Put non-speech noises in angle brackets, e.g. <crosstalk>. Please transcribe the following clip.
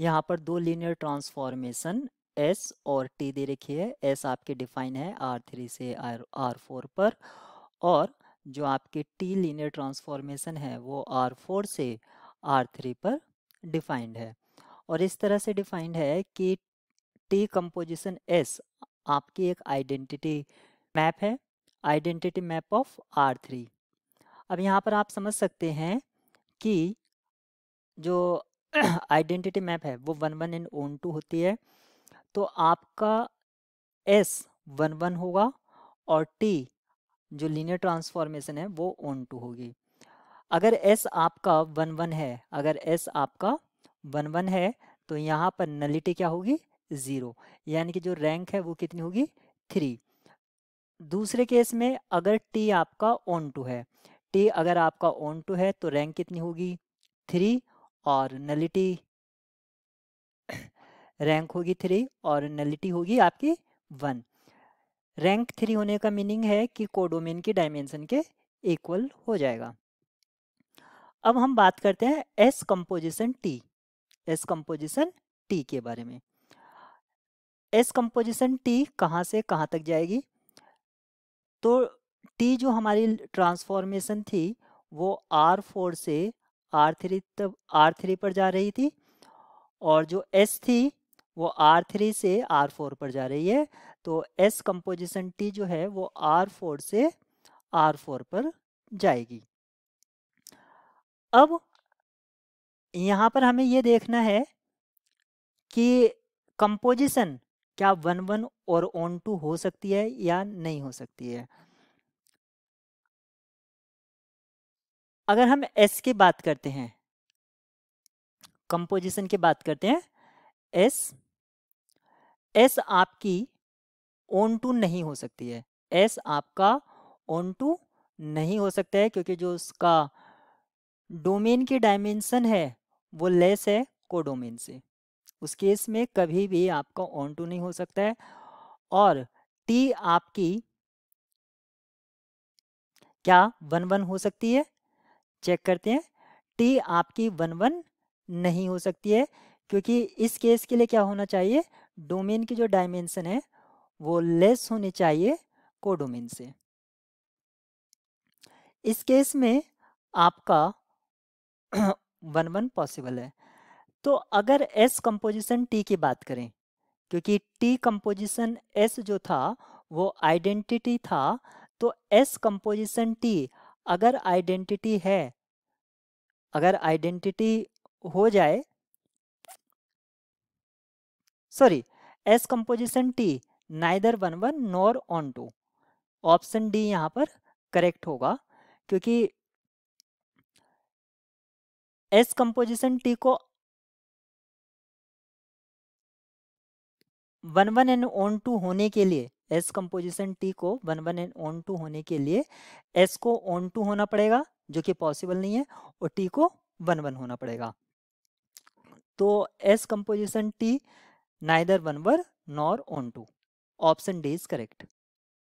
यहाँ पर दो लीनियर ट्रांसफॉर्मेशन एस और टी दे रखी है एस आपके डिफाइन है आर थ्री से आर आर फोर पर और जो आपके टी लीनियर ट्रांसफॉर्मेशन है वो आर फोर से आर थ्री पर डिफाइंड है और इस तरह से डिफाइंड है कि टी कंपोजिशन एस आपकी एक आइडेंटिटी मैप है identity map of R three अब यहाँ पर आप समझ सकते हैं कि जो <clears throat> आइडेंटिटी मैप है वो one one and onto होती है तो आपका एस वन वन होगा और टी जो लीनियर ट्रांसफॉर्मेशन है वो ओन टू होगी अगर एस आपका वन वन है अगर एस आपका वन वन है तो यहाँ पर नलिटी क्या होगी ज़ीरो यानी कि जो रैंक है वो कितनी होगी थ्री दूसरे केस में अगर टी आपका ओन टू है टी अगर आपका ओन टू है तो रैंक कितनी होगी थ्री और नलिटी रैंक होगी थ्री और नलिटी होगी आपकी वन रैंक थ्री होने का मीनिंग है कि कोडोमेन की डायमेंशन के इक्वल हो जाएगा अब हम बात करते हैं S composition T S composition T के बारे में एस कंपोजिशन टी कहाँ से कहाँ तक जाएगी तो टी जो हमारी ट्रांसफॉर्मेशन थी वो आर फोर से आर थ्री तब आर थ्री पर जा रही थी और जो एस थी वो आर थ्री से आर फोर पर जा रही है तो एस कंपोजिशन टी जो है वो आर फोर से आर फोर पर जाएगी अब यहाँ पर हमें ये देखना है कि कंपोजिशन क्या वन वन और ओन टू हो सकती है या नहीं हो सकती है अगर हम एस की बात करते हैं कंपोजिशन की बात करते हैं एस एस आपकी ओन टू नहीं हो सकती है एस आपका ओन टू नहीं हो सकता है क्योंकि जो उसका डोमेन की डायमेंशन है वो लेस है कोडोमेन से उस केस में कभी भी आपका ऑन टू नहीं हो सकता है और टी आपकी क्या वन वन हो सकती है चेक करते हैं टी आपकी वन वन नहीं हो सकती है क्योंकि इस केस के लिए क्या होना चाहिए डोमेन की जो डायमेंशन है वो लेस होनी चाहिए कोडोमेन से इस केस में आपका <clears throat> वन वन पॉसिबल है तो अगर एस कंपोजिशन टी की बात करें क्योंकि टी कंपोजिशन एस जो था वो आइडेंटिटी था तो एस कंपोजिशन टी अगर आइडेंटिटी है अगर आइडेंटिटी हो जाए sorry S composition T neither one one nor onto option D यहां पर करेक्ट होगा क्योंकि एस कंपोजिशन टी को one one and onto होने के लिए एस कंपोजिशन टी को one one and onto होने के लिए एस को ऑन टू होना पड़ेगा जो कि पॉसिबल नहीं है और टी को वन वन होना पड़ेगा तो S composition T neither one one nor onto option D is correct